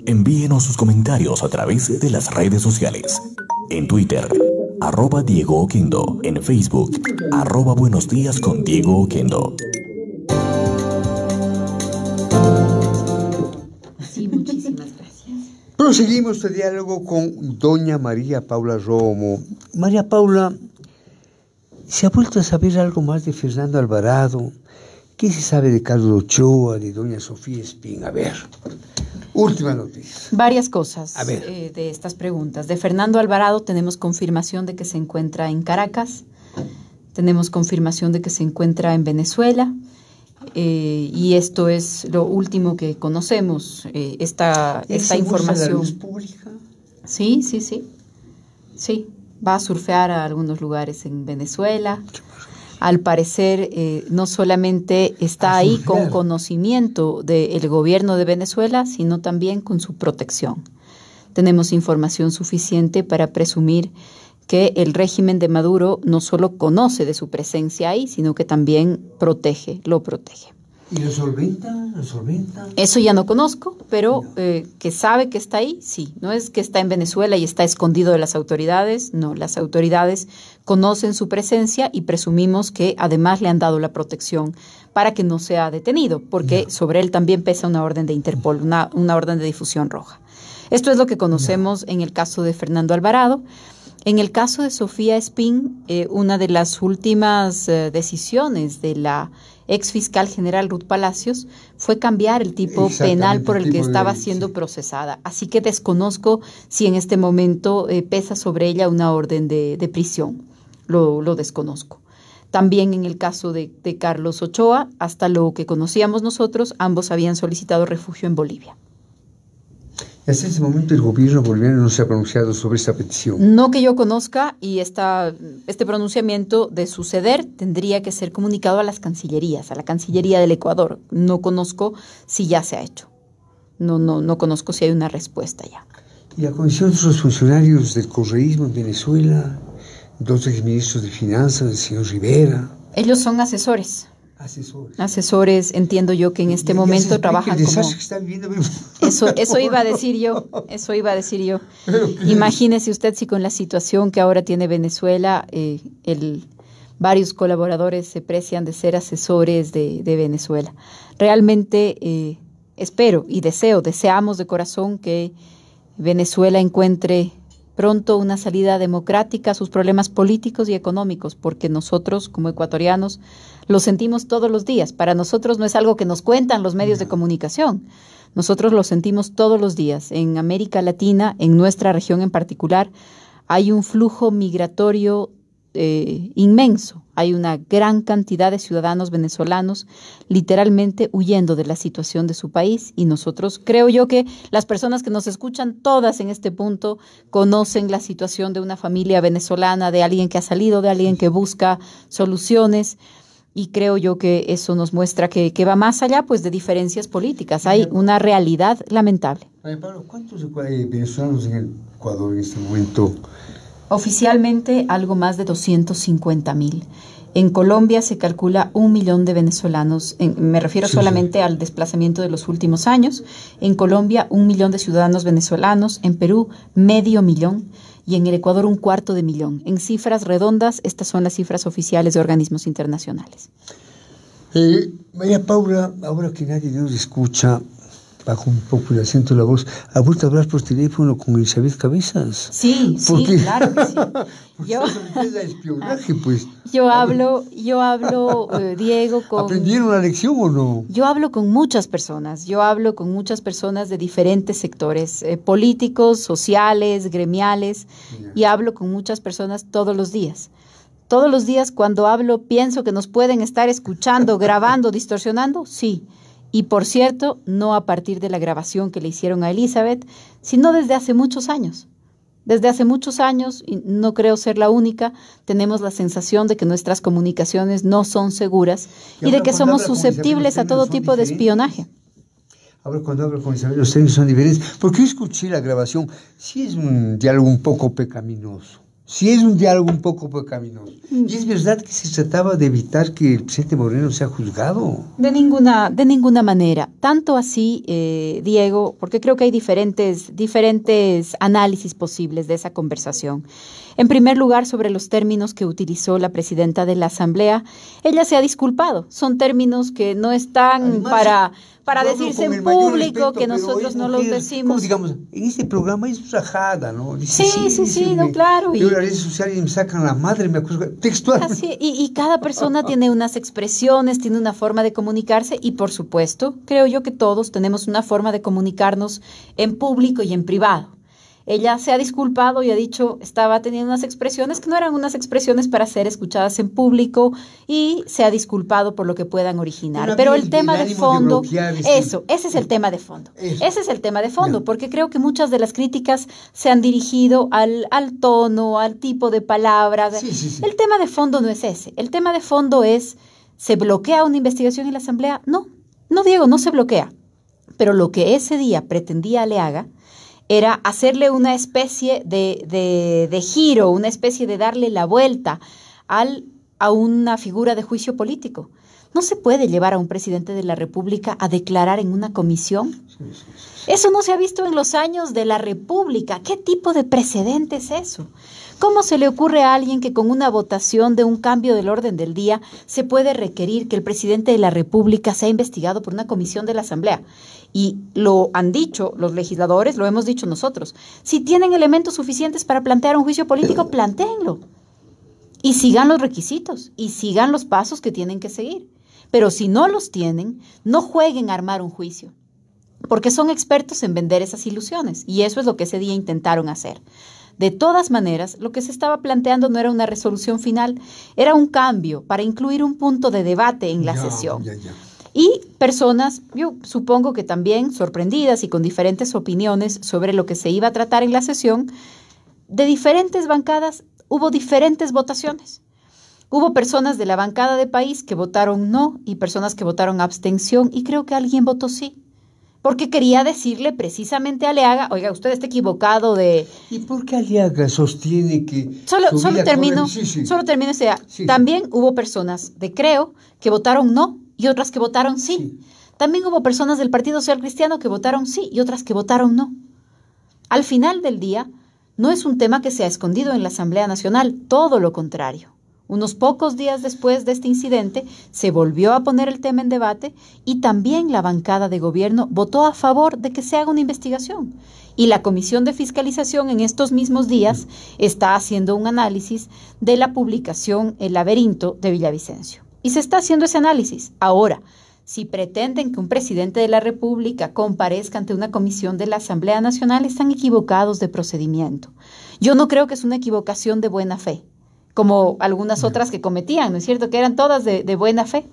Envíenos sus comentarios a través de las redes sociales. En Twitter, arroba Diego Oquendo. En Facebook, arroba Buenos Días con Diego Oquendo. muchísimas gracias. Proseguimos el este diálogo con doña María Paula Romo. María Paula, ¿se ha vuelto a saber algo más de Fernando Alvarado? ¿Qué se sabe de Carlos Ochoa, de doña Sofía Espín? A ver, última noticia. Varias cosas eh, de estas preguntas. De Fernando Alvarado tenemos confirmación de que se encuentra en Caracas, tenemos confirmación de que se encuentra en Venezuela. Eh, y esto es lo último que conocemos, eh, esta, esta información. pública? Sí, sí, sí. Sí, va a surfear a algunos lugares en Venezuela al parecer, eh, no solamente está ahí con conocimiento del gobierno de Venezuela, sino también con su protección. Tenemos información suficiente para presumir que el régimen de Maduro no solo conoce de su presencia ahí, sino que también protege, lo protege. ¿Y los Eso ya no conozco, pero eh, que sabe que está ahí, sí. No es que está en Venezuela y está escondido de las autoridades, no. Las autoridades conocen su presencia y presumimos que además le han dado la protección para que no sea detenido, porque sobre él también pesa una orden de Interpol, una, orden de difusión roja. Esto es lo que conocemos en el caso de Fernando Alvarado. En el caso de Sofía Espín, eh, una de las últimas eh, decisiones de la ex fiscal general Ruth Palacios fue cambiar el tipo penal por el, que estaba siendo procesada. Así que desconozco si en este momento eh, pesa sobre ella una orden de, prisión. Lo, desconozco. También en el caso de Carlos Ochoa, hasta lo que conocíamos nosotros, ambos habían solicitado refugio en Bolivia. Hasta ese momento el gobierno boliviano no se ha pronunciado sobre esta petición. No que yo conozca y esta, este pronunciamiento de suceder tendría que ser comunicado a las cancillerías, a la Cancillería del Ecuador. No conozco si ya se ha hecho. No, no, no conozco si hay una respuesta ya. Y la Comisión de los Funcionarios del Correísmo en Venezuela, dos exministros de Finanzas, el señor Rivera. Ellos son asesores. Asesores. Asesores, entiendo yo que en este momento trabajan como. eso, eso iba a decir yo, eso iba a decir yo. Imagínese usted si con la situación que ahora tiene Venezuela, eh, el, varios colaboradores se precian de ser asesores de, Venezuela. Realmente eh, espero y deseo, deseamos de corazón que Venezuela encuentre pronto una salida democrática a sus problemas políticos y económicos, porque nosotros, como ecuatorianos, lo sentimos todos los días. Para nosotros no es algo que nos cuentan los medios de comunicación. Nosotros lo sentimos todos los días. En América Latina, en nuestra región en particular, hay un flujo migratorio eh, inmenso. Hay una gran cantidad de ciudadanos venezolanos literalmente huyendo de la situación de su país y nosotros, creo yo que las personas que nos escuchan, todas en este punto, conocen la situación de una familia venezolana, de alguien que ha salido, de alguien que busca soluciones y creo yo que eso nos muestra que, va más allá pues de diferencias políticas. Hay una realidad lamentable. Pablo, ¿cuántos venezolanos en Ecuador en este momento Oficialmente algo más de 250 mil. En Colombia se calcula un millón de venezolanos, me refiero solamente al desplazamiento de los últimos años. En Colombia un millón de ciudadanos venezolanos, en Perú medio millón y en el Ecuador un cuarto de millón. En cifras redondas, estas son las cifras oficiales de organismos internacionales. Eh, María Paula, ahora que nadie nos escucha, bajo un poco el acento de la voz, ¿ha vuelto a hablar por teléfono con Elizabeth Cabezas? Sí, sí, claro que sí. yo, espionaje, pues. yo hablo, yo hablo, eh, Diego, con... ¿Aprendieron la lección o no? Yo hablo con muchas personas, yo hablo con muchas personas de diferentes sectores, eh, políticos, sociales, gremiales, y hablo con muchas personas todos los días. Todos los días cuando hablo pienso que nos pueden estar escuchando, grabando, distorsionando, sí. Y por cierto, no a partir de la grabación que le hicieron a Elizabeth, sino desde hace muchos años. Desde hace muchos años, y no creo ser la única, tenemos la sensación de que nuestras comunicaciones no son seguras y, de que somos susceptibles a todo tipo de espionaje. Ahora cuando hablo con Isabel, los términos son diferentes. Porque yo escuché la grabación, sí es un diálogo un poco pecaminoso sí es un diálogo un poco por pecaminoso. Mm. Y es verdad que se trataba de evitar que el presidente Moreno sea juzgado. De ninguna, de ninguna manera. Tanto así, eh, Diego, porque creo que hay diferentes, diferentes análisis posibles de esa conversación. En primer lugar, sobre los términos que utilizó la presidenta de la Asamblea, ella se ha disculpado. Son términos que no están para, para decirse en público, que nosotros no los decimos. digamos, en este programa es ¿no? sí, sí, sí, no, claro. Y, las redes sociales me sacan la madre, me acusan textual. y cada persona tiene unas expresiones, tiene una forma de comunicarse y, por supuesto, creo yo que todos tenemos una forma de comunicarnos en público y en privado. Ella se ha disculpado y ha dicho estaba teniendo unas expresiones que no eran unas expresiones para ser escuchadas en público y se ha disculpado por lo que puedan originar. Pero el, tema de fondo, eso, ese es el tema de fondo. Ese es el tema de fondo, porque creo que muchas de las críticas se han dirigido al, al tono, al tipo de palabra. El tema de fondo no es ese. El tema de fondo es, ¿se bloquea una investigación en la Asamblea? No, no Diego, no se bloquea. Pero lo que ese día pretendía le haga era hacerle una especie de, de, de giro, una especie de darle la vuelta al, a una figura de juicio político. No se puede llevar a un presidente de la República a declarar en una comisión. Eso no se ha visto en los años de la República. ¿Qué tipo de precedente es eso? ¿Cómo se le ocurre a alguien que con una votación de un cambio del orden del día se puede requerir que el presidente de la República sea investigado por una comisión de la Asamblea? Y lo han dicho los legisladores, lo hemos dicho nosotros. Si tienen elementos suficientes para plantear un juicio político, eh. planteenlo. Y sigan los requisitos y sigan los pasos que tienen que seguir. Pero si no los tienen, no jueguen a armar un juicio porque son expertos en vender esas ilusiones y eso es lo que ese día intentaron hacer. De todas maneras, lo que se estaba planteando no era una resolución final, era un cambio para incluir un punto de debate en la sesión. Y personas, yo supongo que también sorprendidas y con diferentes opiniones sobre lo que se iba a tratar en la sesión, de diferentes bancadas hubo diferentes votaciones. Hubo personas de la bancada de país que votaron no y personas que votaron abstención y creo que alguien votó sí porque quería decirle precisamente a Aleaga, oiga, usted está equivocado de... ¿Y por qué Aleaga sostiene que... Solo, solo, termino, solo termino, sea, también hubo personas de Creo que votaron no y otras que votaron sí. También hubo personas del Partido Social Cristiano que votaron sí y otras que votaron no. Al final del día, no es un tema que se ha escondido en la Asamblea Nacional, todo lo contrario. Unos pocos días después de este incidente, se volvió a poner el tema en debate y también la bancada de gobierno votó a favor de que se haga una investigación. Y la Comisión de Fiscalización en estos mismos días está haciendo un análisis de la publicación El laberinto de Villavicencio. Y se está haciendo ese análisis. Ahora, si pretenden que un presidente de la República comparezca ante una comisión de la Asamblea Nacional, están equivocados de procedimiento. Yo no creo que es una equivocación de buena fe como algunas otras que cometían, ¿no es cierto? Que eran todas de, buena fe.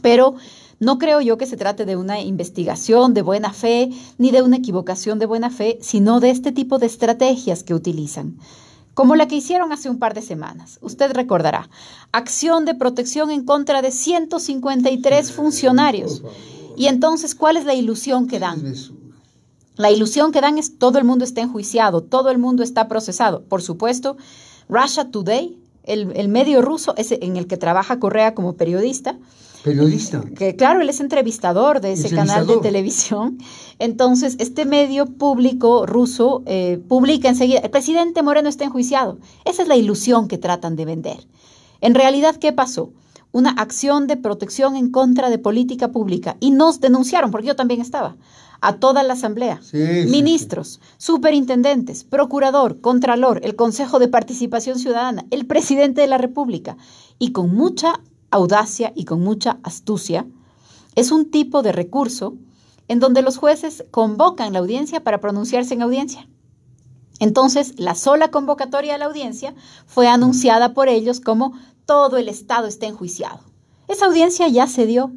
Pero no creo yo que se trate de una investigación de buena fe ni de una equivocación de buena fe, sino de este tipo de estrategias que utilizan como la que hicieron hace un par de semanas. Usted recordará, acción de protección en contra de 153 funcionarios. Y entonces, ¿cuál es la ilusión que dan? La ilusión que dan es todo el mundo está enjuiciado, todo el mundo está procesado. Por supuesto, Russia Today, el, medio ruso es en el que trabaja Correa como periodista. Periodista. Que claro, él es entrevistador de ese canal de televisión. Entonces, este medio público ruso eh, publica enseguida, el presidente Moreno está enjuiciado. Esa es la ilusión que tratan de vender. En realidad, ¿qué pasó? una acción de protección en contra de política pública y nos denunciaron, porque yo también estaba, a toda la Asamblea, ministros, superintendentes, procurador, contralor, el Consejo de Participación Ciudadana, el presidente de la República. Y con mucha audacia y con mucha astucia, es un tipo de recurso en donde los jueces convocan la audiencia para pronunciarse en audiencia. Entonces, la sola convocatoria a la audiencia fue anunciada por ellos como todo el Estado está enjuiciado. Esa audiencia ya se dio.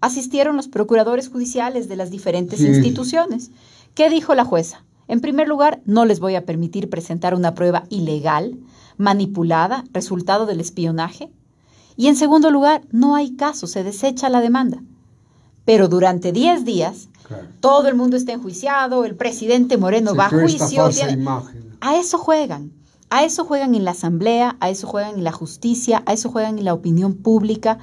Asistieron los procuradores judiciales de las diferentes instituciones. ¿Qué dijo la jueza? En primer lugar, no les voy a permitir presentar una prueba ilegal, manipulada, resultado del espionaje. Y en segundo lugar, no hay caso, se desecha la demanda. Pero durante 10 días, todo el mundo está enjuiciado, el presidente Moreno va a juicio. A eso juegan. A eso juegan en la asamblea, a eso juegan en la justicia, a eso juegan en la opinión pública.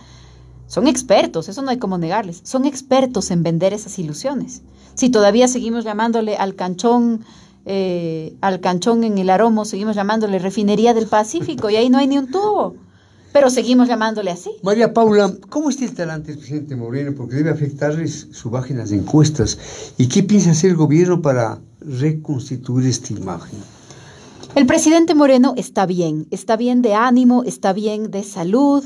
Son expertos, eso no hay como negarles. Son expertos en vender esas ilusiones. Si todavía seguimos llamándole al canchón, eh, al canchón en el aromo, seguimos llamándole refinería del Pacífico y ahí no hay ni un tubo. Pero seguimos llamándole así. María Paula, ¿cómo está el talante presidente Moreno? Porque debe afectarles su página de encuestas. ¿Y qué piensa hacer el gobierno para reconstituir esta imagen? El presidente Moreno está bien, está bien de ánimo, está bien de salud,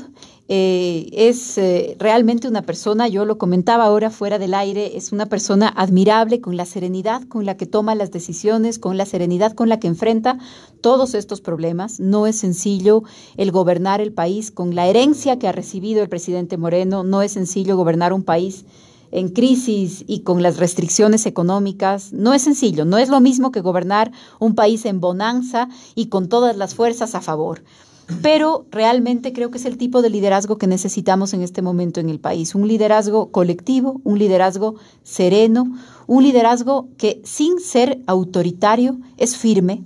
eh, es eh, realmente una persona, yo lo comentaba ahora fuera del aire, es una persona admirable con la serenidad con la que toma las decisiones, con la serenidad con la que enfrenta todos estos problemas. No es sencillo el gobernar el país con la herencia que ha recibido el presidente Moreno, no es sencillo gobernar un país en crisis y con las restricciones económicas, no es sencillo, no es lo mismo que gobernar un país en bonanza y con todas las fuerzas a favor. Pero realmente creo que es el tipo de liderazgo que necesitamos en este momento en el país, un liderazgo colectivo, un liderazgo sereno, un liderazgo que sin ser autoritario es firme,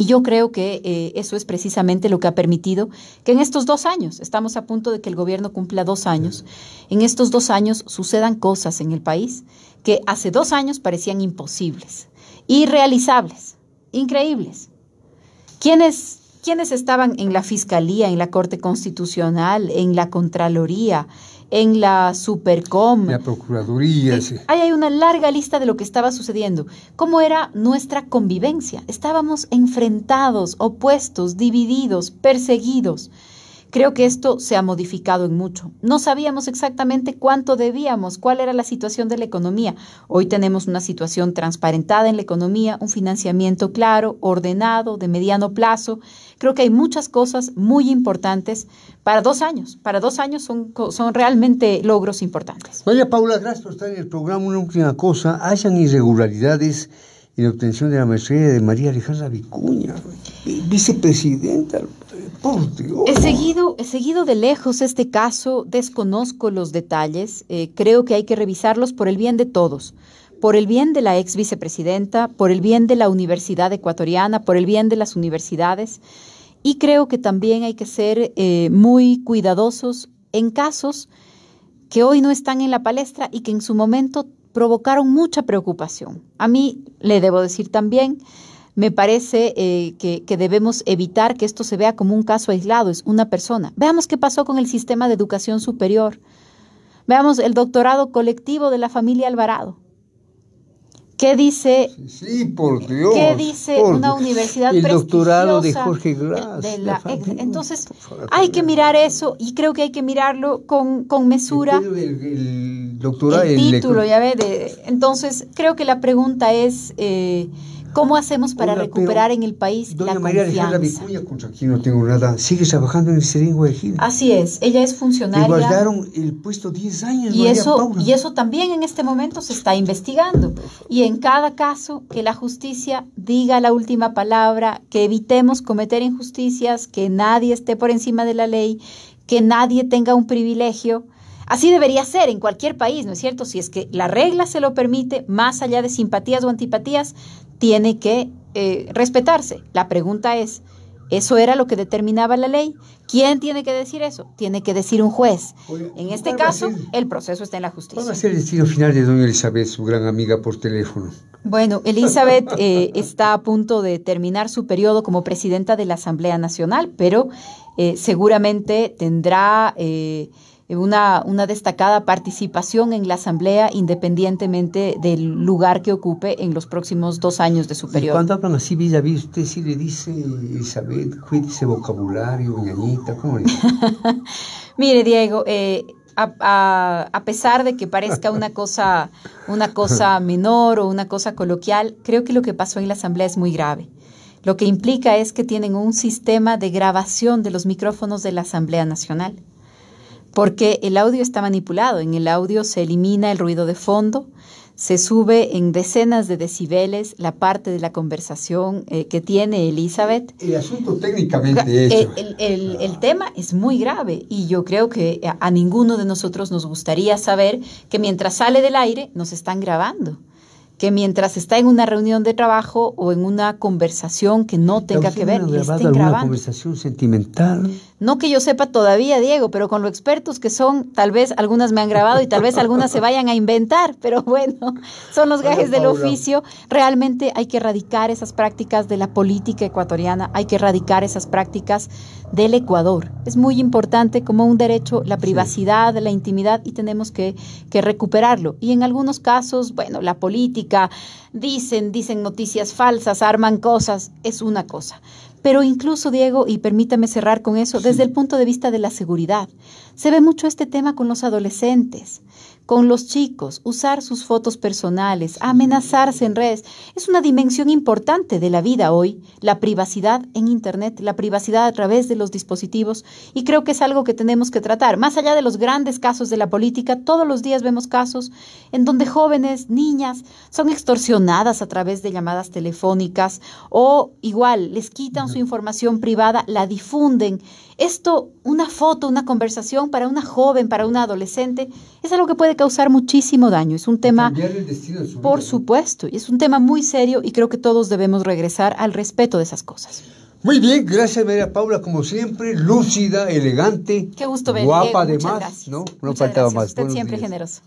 y yo creo que eh, eso es precisamente lo que ha permitido que en estos dos años, estamos a punto de que el gobierno cumpla dos años, en estos dos años sucedan cosas en el país que hace dos años parecían imposibles, irrealizables, increíbles. quienes quiénes estaban en la Fiscalía, en la Corte Constitucional, en la Contraloría, en la Supercom. La Procuraduría, sí. Ahí hay una larga lista de lo que estaba sucediendo. ¿Cómo era nuestra convivencia? Estábamos enfrentados, opuestos, divididos, perseguidos. Creo que esto se ha modificado en mucho. No sabíamos exactamente cuánto debíamos, cuál era la situación de la economía. Hoy tenemos una situación transparentada en la economía, un financiamiento claro, ordenado, de mediano plazo. Creo que hay muchas cosas muy importantes para dos años. Para dos años son, son realmente logros importantes. María Paula, gracias por en el programa. Una última cosa, hayan irregularidades en la obtención de la maestría de María Alejandra Vicuña, vicepresidenta por He seguido, he seguido de lejos este caso, desconozco los detalles, eh, creo que hay que revisarlos por el bien de todos, por el bien de la ex vicepresidenta, por el bien de la Universidad Ecuatoriana, por el bien de las universidades y creo que también hay que ser eh, muy cuidadosos en casos que hoy no están en la palestra y que en su momento provocaron mucha preocupación. A mí le debo decir también me parece eh, que, debemos evitar que esto se vea como un caso aislado, es una persona. Veamos qué pasó con el sistema de educación superior. Veamos el doctorado colectivo de la familia Alvarado. ¿Qué dice? Sí, por Dios. ¿Qué dice una universidad el doctorado de Jorge Glass. entonces, hay que mirar eso y creo que hay que mirarlo con, mesura. El, título, ya ve. De, entonces, creo que la pregunta es. Eh, ¿Cómo hacemos para recuperar en el país la María confianza? Vicuña, contra no tengo nada, sigue trabajando en el de Así es, ella es funcionaria. Le guardaron el puesto 10 años, y eso, Y eso también en este momento se está investigando. Y en cada caso, que la justicia diga la última palabra, que evitemos cometer injusticias, que nadie esté por encima de la ley, que nadie tenga un privilegio. Así debería ser en cualquier país, ¿no es cierto? Si es que la regla se lo permite, más allá de simpatías o antipatías, tiene que eh, respetarse. La pregunta es, ¿eso era lo que determinaba la ley? ¿Quién tiene que decir eso? Tiene que decir un juez. en este caso, el proceso está en la justicia. ¿Cuál va a ser el destino final de doña Elizabeth, su gran amiga por teléfono? Bueno, Elizabeth eh, está a punto de terminar su periodo como presidenta de la Asamblea Nacional, pero eh, seguramente tendrá... Eh, una, una destacada participación en la Asamblea independientemente del lugar que ocupe en los próximos dos años de su periodo. Cuando hablan así, Villaví, usted sí le dice, Isabel, cuídese vocabulario, ñañita, ¿cómo le dice? Mire, Diego, eh, a, a, pesar de que parezca una cosa, una cosa menor o una cosa coloquial, creo que lo que pasó en la Asamblea es muy grave. Lo que implica es que tienen un sistema de grabación de los micrófonos de la Asamblea Nacional porque el audio está manipulado. En el audio se elimina el ruido de fondo, se sube en decenas de decibeles la parte de la conversación eh, que tiene Elizabeth. El asunto técnicamente es... Ah. El, tema es muy grave y yo creo que a, ninguno de nosotros nos gustaría saber que mientras sale del aire nos están grabando que mientras está en una reunión de trabajo o en una conversación que no tenga que ver, con estén grabando. conversación sentimental no que yo sepa todavía, Diego, pero con los expertos que son, tal vez algunas me han grabado y tal vez algunas se vayan a inventar, pero bueno, son los gajes del oficio. Realmente hay que erradicar esas prácticas de la política ecuatoriana, hay que erradicar esas prácticas del Ecuador. Es muy importante como un derecho la privacidad, la intimidad y tenemos que, que recuperarlo. Y en algunos casos, bueno, la política, dicen, dicen noticias falsas, arman cosas, es una cosa. Pero incluso, Diego, y permítame cerrar con eso, desde el punto de vista de la seguridad, se ve mucho este tema con los adolescentes, con los chicos, usar sus fotos personales, amenazarse en redes. Es una dimensión importante de la vida hoy, la privacidad en Internet, la privacidad a través de los dispositivos, y creo que es algo que tenemos que tratar. Más allá de los grandes casos de la política, todos los días vemos casos en donde jóvenes, niñas, son extorsionadas a través de llamadas telefónicas o igual les quitan su información privada, la difunden esto, una foto, una conversación para una joven, para una adolescente, es algo que puede causar muchísimo daño. Es un tema, por supuesto, y es un tema muy serio y creo que todos debemos regresar al respeto de esas cosas. Muy bien, gracias María Paula, como siempre, lúcida, elegante. Qué gusto Guapa de eh, además, ¿no? No faltaba más. Usted siempre generoso.